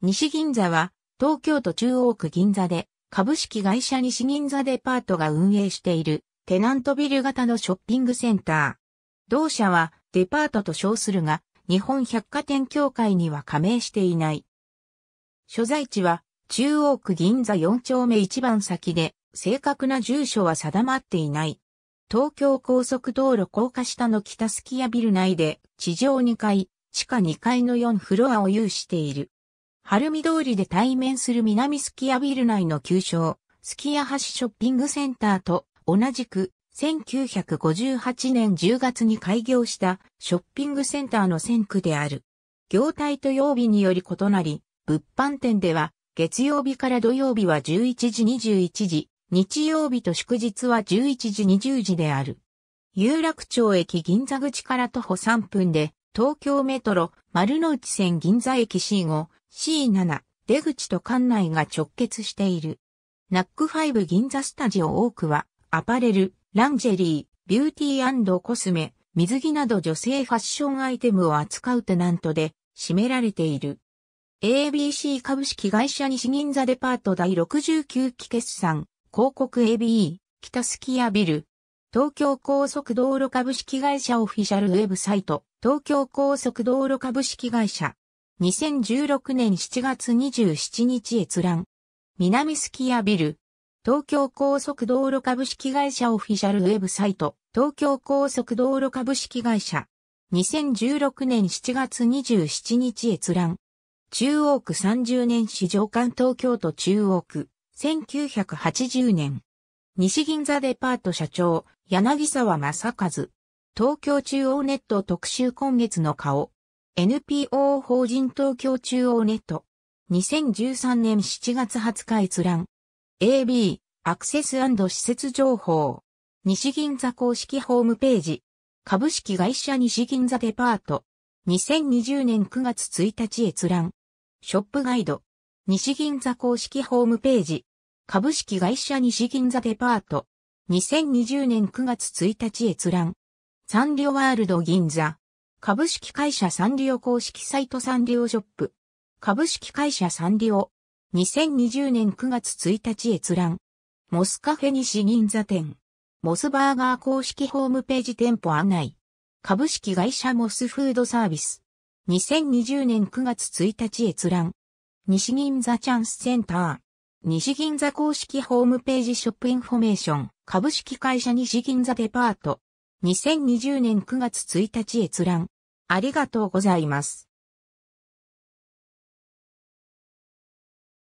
西銀座は東京都中央区銀座で株式会社西銀座デパートが運営しているテナントビル型のショッピングセンター。同社はデパートと称するが日本百貨店協会には加盟していない。所在地は中央区銀座4丁目1番先で正確な住所は定まっていない。東京高速道路高架下の北スキヤビル内で地上2階、地下2階の4フロアを有している。晴海通りで対面する南スキヤビル内の旧称、スキヤ橋ショッピングセンターと同じく1958年10月に開業したショッピングセンターの線区である。業態と曜日により異なり、物販店では月曜日から土曜日は11時21時、日曜日と祝日は11時20時である。有楽町駅銀座口から徒歩3分で東京メトロ、丸の内線銀座駅 C5、C7、出口と館内が直結している。ナック5銀座スタジオ多くは、アパレル、ランジェリー、ビューティーコスメ、水着など女性ファッションアイテムを扱うテナントで、占められている。ABC 株式会社西銀座デパート第69期決算、広告 ABE、北スキヤビル、東京高速道路株式会社オフィシャルウェブサイト、東京高速道路株式会社。2016年7月27日閲覧。南スキヤビル。東京高速道路株式会社オフィシャルウェブサイト。東京高速道路株式会社。2016年7月27日閲覧。中央区30年市場間東京都中央区。1980年。西銀座デパート社長、柳沢正和。東京中央ネット特集今月の顔。NPO 法人東京中央ネット。2013年7月20日閲覧。AB、アクセス施設情報。西銀座公式ホームページ。株式会社西銀座デパート。2020年9月1日閲覧。ショップガイド。西銀座公式ホームページ。株式会社西銀座デパート。2020年9月1日閲覧。サンリオワールド銀座。株式会社サンリオ公式サイトサンリオショップ。株式会社サンリオ。2020年9月1日閲覧。モスカフェ西銀座店。モスバーガー公式ホームページ店舗案内。株式会社モスフードサービス。2020年9月1日閲覧。西銀座チャンスセンター。西銀座公式ホームページショップインフォメーション。株式会社西銀座デパート。2020年9月1日閲覧。ありがとうございます。